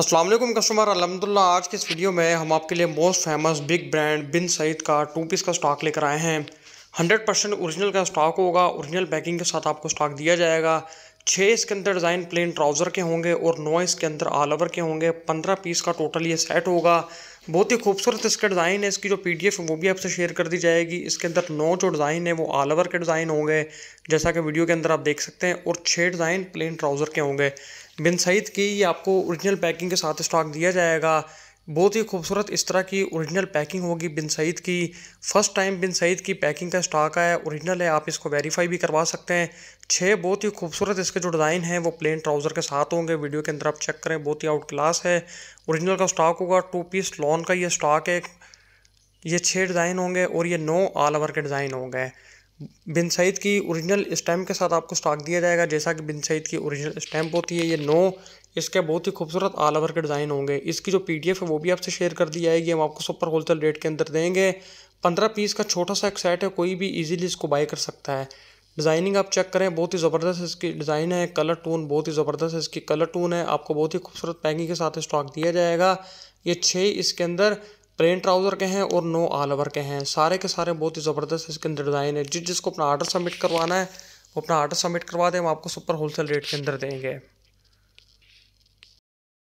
Aslam customer अलहमदिल्ला आज के इस वीडियो में हम आपके लिए most famous big brand Bin Saeed का टू पीस का स्टॉक लेकर आए हैं 100 परसेंट औरिजिनल का स्टॉक होगा औरिजिनल पैकिंग के साथ आपको स्टॉक दिया जाएगा छः इसके अंदर डिज़ाइन प्लेन ट्राउज़र के होंगे और नौ इसके अंदर ऑल ओवर के होंगे पंद्रह पीस का टोटल ये सेट होगा बहुत ही खूबसूरत इसका डिज़ाइन है इसकी जो पी है वो भी आपसे शेयर कर दी जाएगी इसके अंदर नौ जो डिज़ाइन है वो ऑल ओवर के डिज़ाइन होंगे जैसा कि वीडियो के अंदर आप देख सकते हैं और छः डिज़ाइन प्लेन ट्राउज़र के होंगे बिन सईद की ये आपको ओरिजिनल पैकिंग के साथ स्टॉक दिया जाएगा बहुत ही खूबसूरत इस तरह की ओरिजिनल पैकिंग होगी बिन सईद की फ़र्स्ट टाइम बिन सईद की पैकिंग का स्टॉक है ओरिजिनल है आप इसको वेरीफाई भी करवा सकते हैं छः बहुत ही खूबसूरत इसके जो डिज़ाइन है वो प्लेन ट्राउज़र के साथ होंगे वीडियो के अंदर आप चेक करें बहुत ही आउट क्लास है ओरिजिनल का स्टॉक होगा टू पीस लॉन का ये स्टॉक है ये छः डिज़ाइन होंगे और ये नौ ऑल ओवर के डिज़ाइन होंगे बिन सईद की ओरिजिनल स्टैम्प के साथ आपको स्टॉक दिया जाएगा जैसा कि बिन सईद की ओरिजिनल स्टैम्प होती है ये नौ इसके बहुत ही खूबसूरत आल ओवर के डिज़ाइन होंगे इसकी जो पीडीएफ है वो भी आपसे शेयर कर दी जाएगी हम आपको सुपर होलसेल रेट के अंदर देंगे पंद्रह पीस का छोटा सा एक सेट है कोई भी ईजिली इसको बाई कर सकता है डिज़ाइनिंग आप चेक करें बहुत ही ज़बरदस्त इसकी डिज़ाइन है कलर टून बहुत ही ज़बरदस्त इसकी कलर टून है आपको बहुत ही खूबसूरत पैकिंग के साथ स्टॉक दिया जाएगा ये छः इसके अंदर प्लेन ट्राउज़र के हैं और नो ऑल ओवर के हैं सारे के सारे बहुत ही ज़बरदस्त इसके अंदर डिज़ाइन है जिस जिसको अपना आर्डर सबमिट करवाना है वो अपना आर्डर सबमिट करवा दें हम आपको सुपर होलसेल रेट के अंदर देंगे